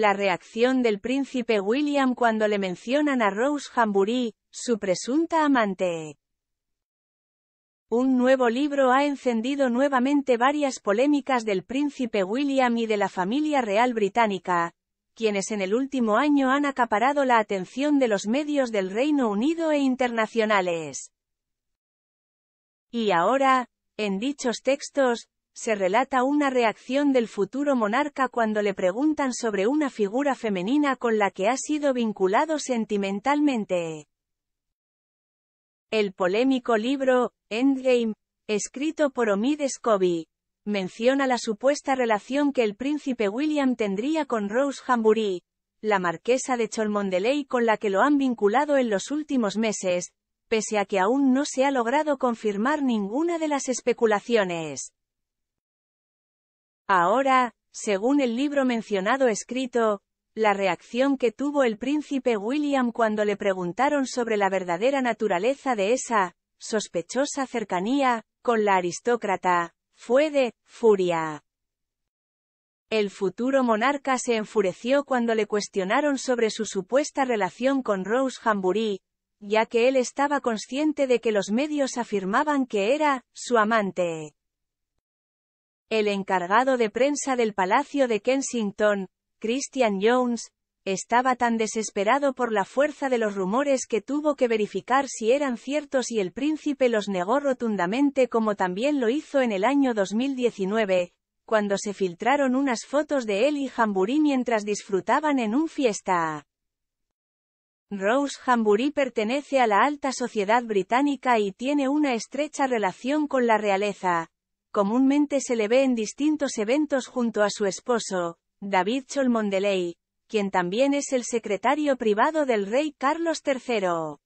La reacción del príncipe William cuando le mencionan a Rose Hambury, su presunta amante. Un nuevo libro ha encendido nuevamente varias polémicas del príncipe William y de la familia real británica, quienes en el último año han acaparado la atención de los medios del Reino Unido e internacionales. Y ahora, en dichos textos, se relata una reacción del futuro monarca cuando le preguntan sobre una figura femenina con la que ha sido vinculado sentimentalmente. El polémico libro, Endgame, escrito por Omid Scobie, menciona la supuesta relación que el príncipe William tendría con Rose Hambury, la marquesa de Cholmondeley con la que lo han vinculado en los últimos meses, pese a que aún no se ha logrado confirmar ninguna de las especulaciones. Ahora, según el libro mencionado escrito, la reacción que tuvo el príncipe William cuando le preguntaron sobre la verdadera naturaleza de esa sospechosa cercanía con la aristócrata fue de furia. El futuro monarca se enfureció cuando le cuestionaron sobre su supuesta relación con Rose Hambury, ya que él estaba consciente de que los medios afirmaban que era su amante. El encargado de prensa del Palacio de Kensington, Christian Jones, estaba tan desesperado por la fuerza de los rumores que tuvo que verificar si eran ciertos y el príncipe los negó rotundamente como también lo hizo en el año 2019, cuando se filtraron unas fotos de él y Hamburí mientras disfrutaban en un fiesta. Rose Hamburí pertenece a la alta sociedad británica y tiene una estrecha relación con la realeza, Comúnmente se le ve en distintos eventos junto a su esposo, David Cholmondeley, quien también es el secretario privado del rey Carlos III.